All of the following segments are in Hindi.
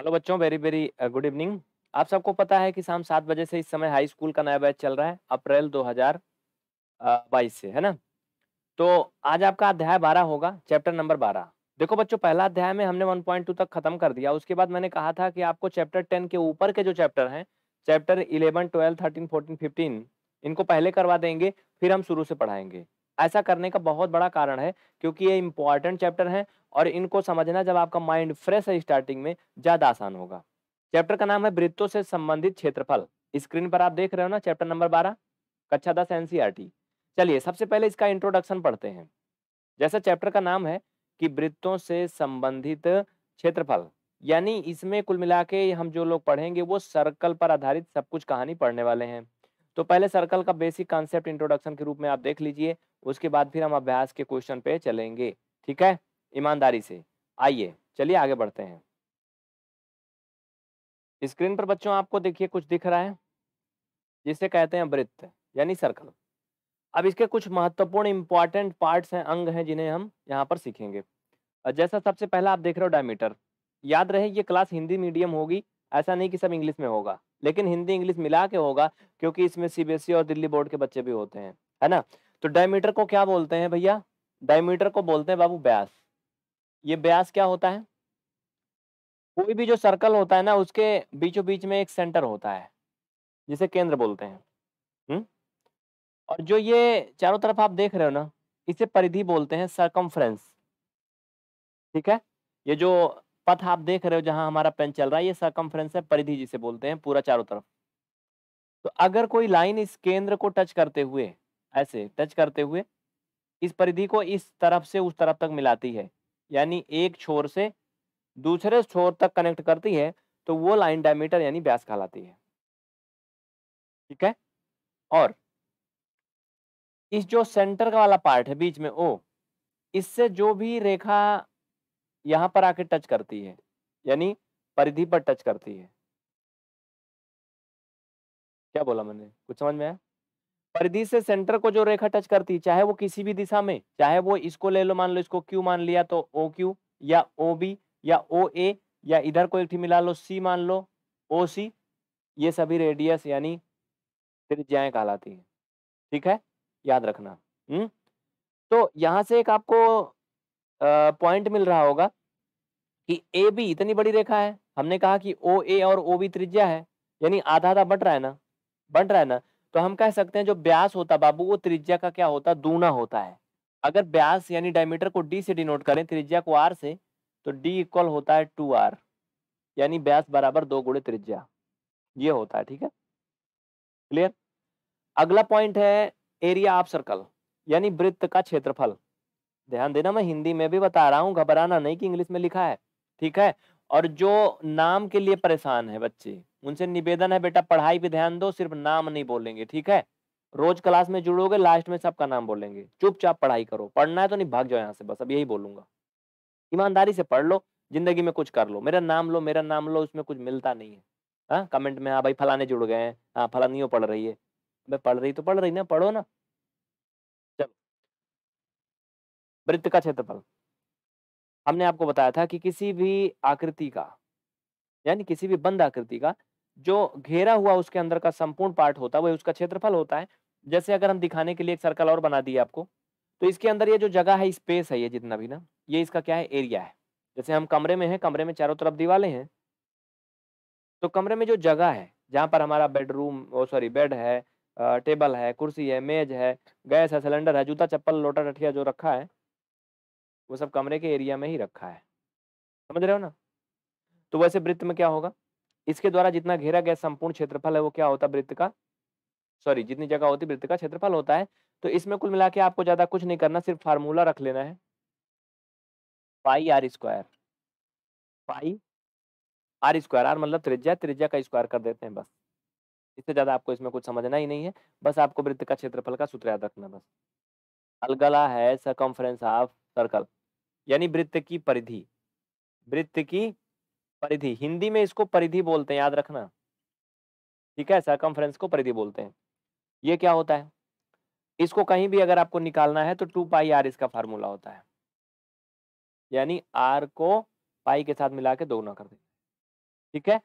हेलो बच्चों वेरी वेरी गुड इवनिंग आप सबको पता है कि शाम सात बजे से इस समय हाई स्कूल का नया बैच चल रहा है अप्रैल 2022 से है ना तो आज आपका अध्याय बारह होगा चैप्टर नंबर बारह देखो बच्चों पहला अध्याय में हमने 1.2 तक खत्म कर दिया उसके बाद मैंने कहा था कि आपको चैप्टर 10 के ऊपर के जो चैप्टर हैं chapter eleven twelve thirteen fourteen fifteen इनको पहले करवा देंगे फिर हम शुरू से पढ़ाएंगे ऐसा करने का बहुत बड़ा कारण है क्योंकि ये इंपॉर्टेंट चैप्टर हैं और इनको समझना जब आपका माइंड फ्रेश है स्टार्टिंग में ज़्यादा आसान होगा चैप्टर का नाम है वृत्तों से संबंधित क्षेत्रफल स्क्रीन पर आप देख रहे हो ना चैप्टर नंबर बारह कक्षा दस एन e चलिए सबसे पहले इसका इंट्रोडक्शन पढ़ते हैं जैसा चैप्टर का नाम है कि वृत्तों से संबंधित क्षेत्रफल यानी इसमें कुल मिला के हम जो लोग पढ़ेंगे वो सर्कल पर आधारित सब कुछ कहानी पढ़ने वाले हैं तो पहले सर्कल का बेसिक कॉन्सेप्ट इंट्रोडक्शन के रूप में आप देख लीजिए उसके बाद फिर हम अभ्यास के क्वेश्चन पे चलेंगे ठीक है ईमानदारी से आइए चलिए आगे बढ़ते हैं स्क्रीन पर बच्चों आपको देखिए कुछ दिख रहा है जिसे कहते हैं वृत्त यानी सर्कल अब इसके कुछ महत्वपूर्ण इंपॉर्टेंट पार्ट्स हैं अंग हैं जिन्हें हम यहाँ पर सीखेंगे जैसा सबसे पहला आप देख रहे हो डायमीटर याद रहे ये क्लास हिंदी मीडियम होगी ऐसा नहीं कि सब इंग्लिश में होगा लेकिन हिंदी इंग्लिश मिला के होगा क्योंकि इसमें सीबीएसई e और दिल्ली बोर्ड के बच्चे भी होते हैं है ना तो डायमीटर को क्या बोलते हैं भैया डायमीटर को बोलते हैं बाबू ब्यास ये ब्यास क्या होता है कोई भी जो सर्कल होता है ना उसके बीचों बीच में एक सेंटर होता है जिसे केंद्र बोलते हैं हुँ? और जो ये चारों तरफ आप देख रहे हो ना इसे परिधि बोलते हैं सरकमफ्रेंस ठीक है ये जो पथ आप देख रहे हो जहां हमारा पेन चल रहा है ये सरकमफ्रेंस है परिधि जिसे बोलते हैं पूरा चारों तरफ तो अगर कोई लाइन इस केंद्र को टच करते हुए ऐसे टच करते हुए इस परिधि को इस तरफ से उस तरफ तक मिलाती है यानी एक छोर से दूसरे छोर तक कनेक्ट करती है तो वो लाइन डायमीटर यानी व्यास कहलाती है ठीक है और इस जो सेंटर का वाला पार्ट है बीच में ओ इससे जो भी रेखा यहाँ पर आके टच करती है यानी परिधि पर टच करती है क्या बोला मैंने कुछ समझ में आया परिधि से सेंटर को जो रेखा टच करती है चाहे वो किसी भी दिशा में चाहे वो इसको ले लो मान लो इसको क्यू मान लिया तो ओ क्यू या ओ बी या ओ ए या इधर को एक मिला लो सी मान लो ओ सी ये सभी रेडियस यानी त्रिज्याएं कहलाती है ठीक है याद रखना हम्म तो यहाँ से एक आपको पॉइंट मिल रहा होगा कि ए बी इतनी बड़ी रेखा है हमने कहा कि ओ ए और ओ बी त्रिज्या है यानी आधा आधा बट रहा है ना बट रहा है ना तो हम कह सकते हैं जो ब्यास होता बाबू वो त्रिज्या का क्या होता दूना होता है अगर ब्यास यानी डायमीटर को डी से डिनोट करें त्रिज्या को आर से तो डी इक्वल होता है टू आर यानी ब्यास बराबर दो गुड़े त्रिज्या ये होता है ठीक है क्लियर अगला पॉइंट है एरिया ऑफ सर्कल यानी वृत्त का क्षेत्रफल ध्यान देना मैं हिंदी में भी बता रहा हूँ घबराना नहीं कि इंग्लिश में लिखा है ठीक है और जो नाम के लिए परेशान है बच्चे उनसे निवेदन है बेटा पढ़ाई पे ध्यान दो सिर्फ नाम नहीं बोलेंगे ठीक है रोज क्लास में जुड़ोगे लास्ट में सबका नाम बोलेंगे चुपचाप पढ़ाई करो पढ़ना है तो नहीं भाग जाओ यहाँ से बस अब यही बोलूंगा ईमानदारी से पढ़ लो जिंदगी में कुछ कर लो मेरा नाम लो मेरा नाम लो उसमें कुछ मिलता नहीं है हाँ कमेंट में हाँ भाई फलाने जुड़ गए हैं हाँ फलानी पढ़ रही है भाई पढ़ रही तो पढ़ रही ना पढ़ो ना चलो वृत्त का क्षेत्रफल हमने आपको बताया था कि किसी भी आकृति का यानी किसी भी बंद आकृति का जो घेरा हुआ उसके अंदर का संपूर्ण पार्ट होता है वही उसका क्षेत्रफल होता है जैसे अगर हम दिखाने के लिए एक सर्कल और बना दिए आपको तो इसके अंदर ये जो जगह है स्पेस है ये जितना भी ना ये इसका क्या है एरिया है जैसे हम कमरे में हैं कमरे में चारों तरफ दीवाले हैं तो कमरे में जो जगह है जहाँ पर हमारा बेडरूम सॉरी बेड है टेबल है कुर्सी है मेज है गैस है सिलेंडर है जूता चप्पल लोटा टठिया जो रखा है वो सब कमरे के एरिया में ही रखा है समझ रहे हो ना तो वैसे वृत्त में क्या होगा इसके द्वारा जितना घेरा गया संपूर्ण क्षेत्रफल है वो क्या होता वृत्त का सॉरी जितनी जगह होती वृत्त का क्षेत्रफल होता है तो इसमें कुल मिला आपको ज्यादा कुछ नहीं करना सिर्फ फार्मूला रख लेना है pi r square pi r square r मतलब त्रिज्या त्रिज्या का स्क्वायर कर देते हैं बस इससे ज्यादा आपको इसमें कुछ समझना ही नहीं है बस आपको वृत्त का क्षेत्रफल का सूत्र याद रखना बस अलगला है सरकमफ्रेंस ऑफ सर्कल यानी वृत्त की परिधि वृत्त की परिधि हिंदी में इसको परिधि बोलते हैं याद रखना ठीक है सरकमफ्रेंस को परिधि बोलते हैं ये क्या होता है इसको कहीं भी अगर आपको निकालना है तो टू पाई आर इसका फार्मूला होता है यानी आर को पाई के साथ मिला के दोगुना कर दे ठीक है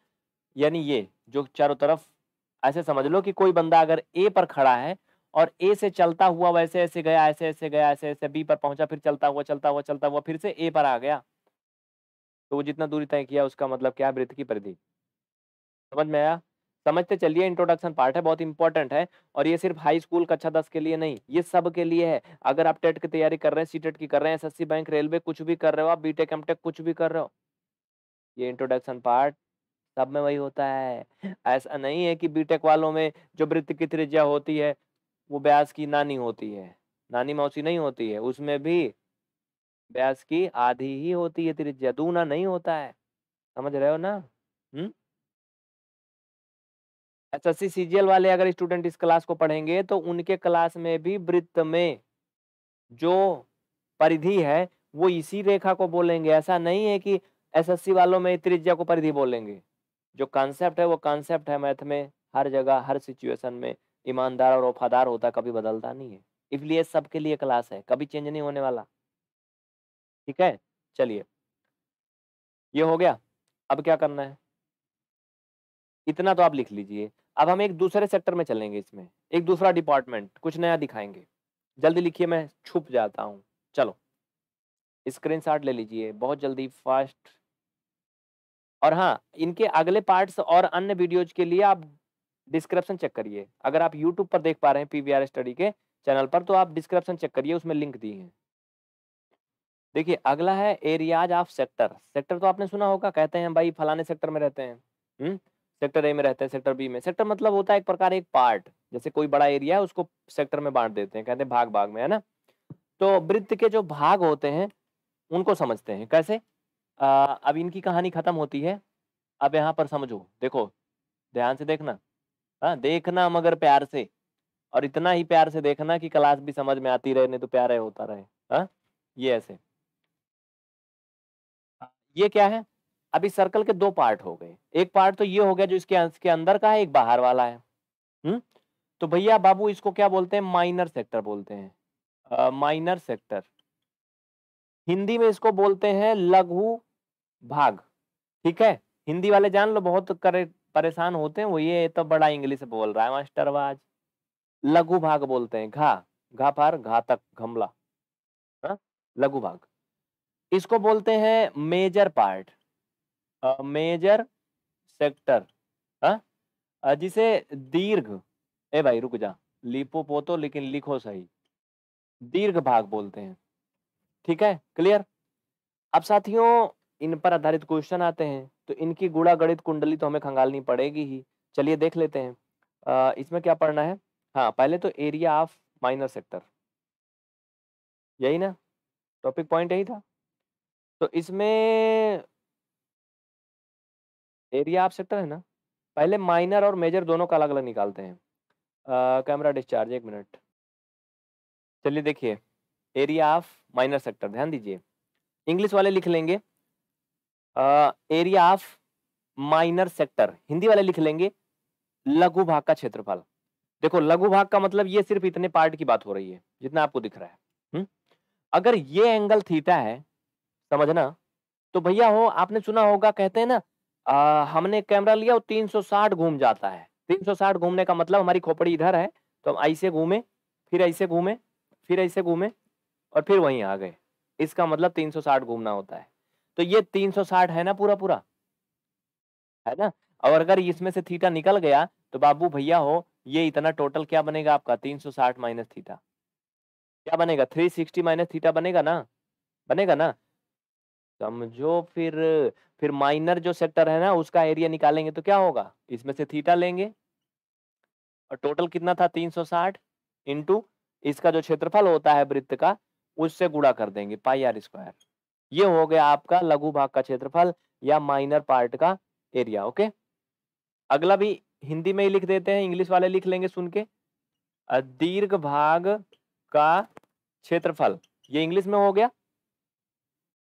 यानी ये जो चारों तरफ ऐसे समझ लो कि कोई बंदा अगर ए पर खड़ा है और ए से चलता हुआ वैसे ऐसे गया ऐसे ऐसे गया ऐसे ऐसे बी पर पहुंचा फिर चलता हुआ चलता हुआ चलता हुआ फिर से ए पर आ गया तो वो जितना दूरी तय किया उसका मतलब क्या वृत्त की परिधि समझ में आया समझते चलिए इंट्रोडक्शन पार्ट है बहुत इंपॉर्टेंट है और ये सिर्फ हाई स्कूल कक्षा दस के लिए नहीं ये सब के लिए है अगर आप टेट की तैयारी कर रहे हैं सी टेट की कर रहे हैं एसएससी बैंक रेलवे कुछ भी कर रहे हो आप बीटेक एमटेक कुछ भी कर रहे हो ये इंट्रोडक्शन पार्ट सब में वही होता है ऐसा नहीं है कि बीटेक वालों में जो वृत्त की त्रिज्या होती है वो ब्यास की नानी होती है नानी मौसी नहीं होती है उसमें भी ब्यास की आधी ही होती है त्रिज्या जदूना नहीं होता है समझ रहे हो ना हम्म एस एस सी वाले अगर स्टूडेंट इस क्लास को पढ़ेंगे तो उनके क्लास में भी वृत्त में जो परिधि है वो इसी रेखा को बोलेंगे ऐसा नहीं है कि एसएससी वालों में त्रिज्या को परिधि बोलेंगे जो कॉन्सेप्ट है वो कॉन्सेप्ट है मैथ में हर जगह हर सिचुएशन में ईमानदार और वफादार होता कभी बदलता नहीं है इसलिए सबके लिए क्लास है कभी चेंज नहीं होने वाला ठीक है चलिए ये हो गया अब क्या करना है इतना तो आप लिख लीजिए अब हम एक दूसरे सेक्टर में चलेंगे इसमें एक दूसरा डिपार्टमेंट कुछ नया दिखाएंगे जल्दी लिखिए मैं छुप जाता हूँ चलो शॉट ले लीजिए बहुत जल्दी फास्ट और हाँ इनके अगले पार्ट्स और अन्य वीडियोज के लिए आप डिस्क्रिप्शन चेक करिए अगर आप यूट्यूब पर देख पा रहे हैं पीवीआर स्टडी के चैनल पर तो आप डिस्क्रिप्शन चेक करिए उसमें लिंक दी है देखिए अगला है एरियाज ऑफ सेक्टर सेक्टर तो आपने सुना होगा कहते हैं भाई फलाने सेक्टर में रहते हैं हुँ? सेक्टर ए में रहते हैं सेक्टर बी में सेक्टर मतलब होता है एक प्रकार एक पार्ट जैसे कोई बड़ा एरिया है उसको सेक्टर में बांट देते हैं कहते हैं भाग भाग में है ना तो वृत्त के जो भाग होते हैं उनको समझते हैं कैसे आ, अब इनकी कहानी खत्म होती है अब यहाँ पर समझो देखो ध्यान से देखना हाँ देखना मगर प्यार से और इतना ही प्यार से देखना कि क्लास भी समझ में आती रहे नहीं तो प्यार होता रहे हाँ ये ऐसे हाँ, ये क्या है अभी सर्कल के दो पार्ट हो गए एक पार्ट तो ये हो गया जो इसके अंश के अंदर का है एक बाहर वाला है हुँ? तो भैया बाबू इसको क्या बोलते हैं माइनर सेक्टर बोलते हैं माइनर सेक्टर हिंदी में इसको बोलते हैं लघु भाग ठीक है हिंदी वाले जान लो बहुत करेक्ट परेशान होते हैं वो ये तो बड़ा इंग्लिश बोल रहा है मास्टर आज लघु भाग बोलते हैं घा घा पार घातक घमला हाँ, लघु भाग इसको बोलते हैं मेजर पार्ट मेजर सेक्टर हा? जिसे दीर्घ ए भाई रुक जा लिपो पोतो लेकिन लिखो सही दीर्घ भाग बोलते हैं ठीक है क्लियर अब साथियों इन पर आधारित क्वेश्चन आते हैं तो इनकी गुड़ा गणित कुंडली तो हमें खंगालनी पड़ेगी ही चलिए देख लेते हैं इसमें क्या पढ़ना है हाँ पहले तो एरिया ऑफ माइनर सेक्टर यही ना टॉपिक पॉइंट यही था तो इसमें एरिया ऑफ सेक्टर है ना पहले माइनर और मेजर दोनों का अलग अलग निकालते हैं कैमरा डिस्चार्ज एक मिनट चलिए देखिए एरिया ऑफ माइनर सेक्टर ध्यान दीजिए इंग्लिश वाले लिख लेंगे area of minor sector Hindi वाले लिख लेंगे लघु भाग का क्षेत्रफल देखो लघु भाग का मतलब ये सिर्फ इतने पार्ट की बात हो रही है जितना आपको दिख रहा है हुँ? हम्म? अगर ये एंगल थीटा है समझना तो भैया हो आपने सुना होगा कहते हैं ना आ, हमने कैमरा लिया और 360 घूम जाता है 360 घूमने का मतलब हमारी खोपड़ी इधर है तो हम ऐसे घूमे फिर ऐसे घूमे फिर ऐसे घूमे और फिर वहीं आ गए इसका मतलब 360 घूमना होता है तो ये 360 है ना पूरा पूरा है ना और अगर इसमें से थीटा निकल गया तो बाबू भैया हो ये इतना टोटल क्या बनेगा आपका 360 माइनस थीटा क्या बनेगा 360 माइनस थीटा बनेगा ना बनेगा ना समझो फिर फिर माइनर जो सेक्टर है ना उसका एरिया निकालेंगे तो क्या होगा इसमें से थीटा लेंगे और टोटल कितना था 360 सौ इंटू इसका जो क्षेत्रफल होता है वृत्त का उससे गुड़ा कर देंगे पाई आर स्क्वायर ये हो गया आपका लघु भाग का क्षेत्रफल या माइनर पार्ट का एरिया ओके अगला भी हिंदी में ही लिख देते हैं इंग्लिश वाले लिख लेंगे सुन के दीर्घ भाग का क्षेत्रफल ये इंग्लिश में हो गया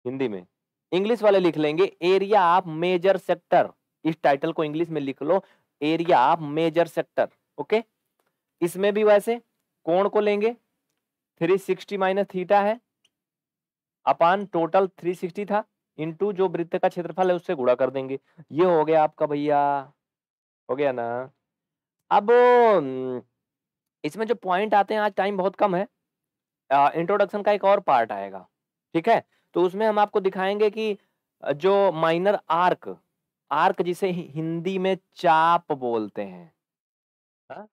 हिंदी में इंग्लिश वाले लिख लेंगे एरिया ऑफ मेजर सेक्टर इस टाइटल को इंग्लिश में लिख लो area of major sector okay इसमें भी वैसे कोण को लेंगे थ्री सिक्सटी माइनस थीटा है अपान टोटल 360 था इनटू जो वृत्त का क्षेत्रफल है उससे गुणा कर देंगे ये हो गया आपका भैया हो गया ना अब इसमें जो पॉइंट आते हैं आज टाइम बहुत कम है इंट्रोडक्शन का एक और पार्ट आएगा ठीक है तो उसमें हम आपको दिखाएंगे कि जो माइनर आर्क आर्क जिसे हिंदी में चाप बोलते हैं हाँ?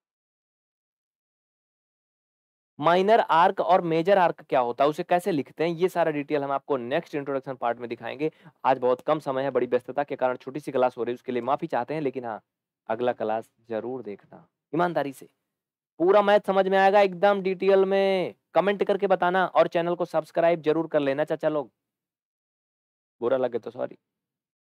माइनर आर्क और मेजर आर्क क्या होता है उसे कैसे लिखते हैं ये सारा डिटेल हम आपको नेक्स्ट इंट्रोडक्शन पार्ट में दिखाएंगे आज बहुत कम समय है बड़ी व्यस्तता के कारण छोटी सी क्लास हो रही है उसके लिए माफी चाहते हैं लेकिन हाँ अगला क्लास जरूर देखना ईमानदारी से पूरा मैथ समझ में आएगा एकदम डिटेल में कमेंट करके बताना और चैनल को सब्सक्राइब जरूर कर लेना चाचा लोग बुरा लगे तो सॉरी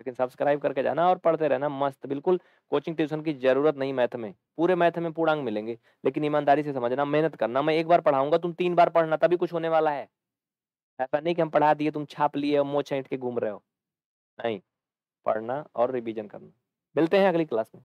लेकिन सब्सक्राइब करके जाना और पढ़ते रहना मस्त बिल्कुल कोचिंग ट्यूशन की जरूरत नहीं मैथ में पूरे मैथ में पूर्णांग मिलेंगे लेकिन ईमानदारी से समझना मेहनत करना मैं एक बार पढ़ाऊंगा तुम तीन बार पढ़ना तभी कुछ होने वाला है ऐसा नहीं कि हम पढ़ा दिए तुम छाप लिए और मोह छींट के घूम रहे हो नहीं पढ़ना और रिविजन करना मिलते हैं अगली क्लास में